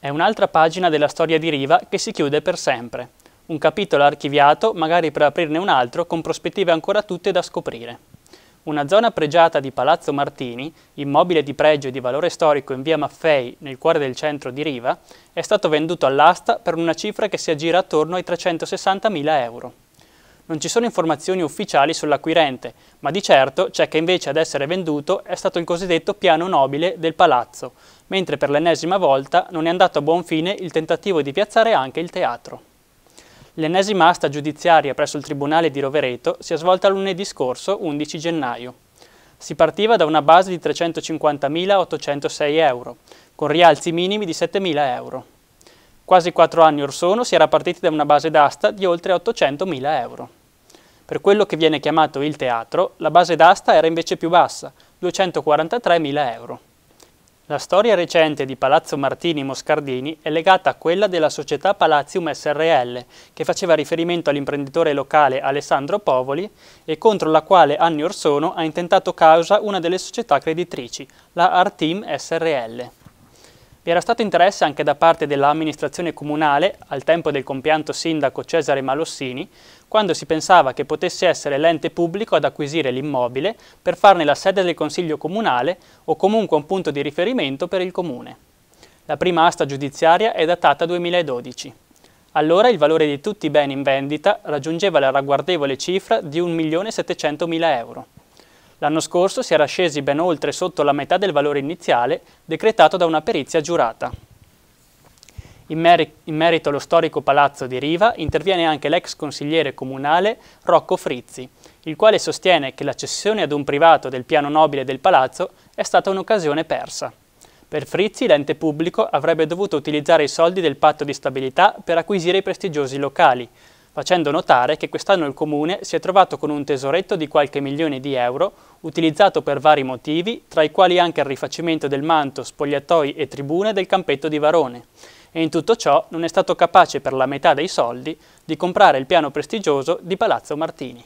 È un'altra pagina della storia di Riva che si chiude per sempre. Un capitolo archiviato, magari per aprirne un altro, con prospettive ancora tutte da scoprire. Una zona pregiata di Palazzo Martini, immobile di pregio e di valore storico in via Maffei, nel cuore del centro di Riva, è stato venduto all'asta per una cifra che si aggira attorno ai 360.000 euro. Non ci sono informazioni ufficiali sull'acquirente, ma di certo c'è che invece ad essere venduto è stato il cosiddetto piano nobile del palazzo, mentre per l'ennesima volta non è andato a buon fine il tentativo di piazzare anche il teatro. L'ennesima asta giudiziaria presso il Tribunale di Rovereto si è svolta lunedì scorso 11 gennaio. Si partiva da una base di 350.806 euro, con rialzi minimi di 7.000 euro. Quasi quattro anni or sono si era partiti da una base d'asta di oltre 800.000 euro. Per quello che viene chiamato il teatro, la base d'asta era invece più bassa, 243.000 euro. La storia recente di Palazzo Martini Moscardini è legata a quella della società Palazium SRL, che faceva riferimento all'imprenditore locale Alessandro Povoli e contro la quale anni or sono ha intentato causa una delle società creditrici, la Artim SRL. Era stato interesse anche da parte dell'amministrazione comunale, al tempo del compianto sindaco Cesare Malossini, quando si pensava che potesse essere l'ente pubblico ad acquisire l'immobile per farne la sede del Consiglio comunale o comunque un punto di riferimento per il comune. La prima asta giudiziaria è datata 2012. Allora il valore di tutti i beni in vendita raggiungeva la ragguardevole cifra di 1.700.000 euro. L'anno scorso si era scesi ben oltre sotto la metà del valore iniziale decretato da una perizia giurata. In, meri in merito allo storico palazzo di Riva interviene anche l'ex consigliere comunale Rocco Frizzi, il quale sostiene che la cessione ad un privato del piano nobile del palazzo è stata un'occasione persa. Per Frizzi l'ente pubblico avrebbe dovuto utilizzare i soldi del patto di stabilità per acquisire i prestigiosi locali, facendo notare che quest'anno il Comune si è trovato con un tesoretto di qualche milione di euro, utilizzato per vari motivi, tra i quali anche il rifacimento del manto, spogliatoi e tribune del campetto di Varone. E in tutto ciò non è stato capace per la metà dei soldi di comprare il piano prestigioso di Palazzo Martini.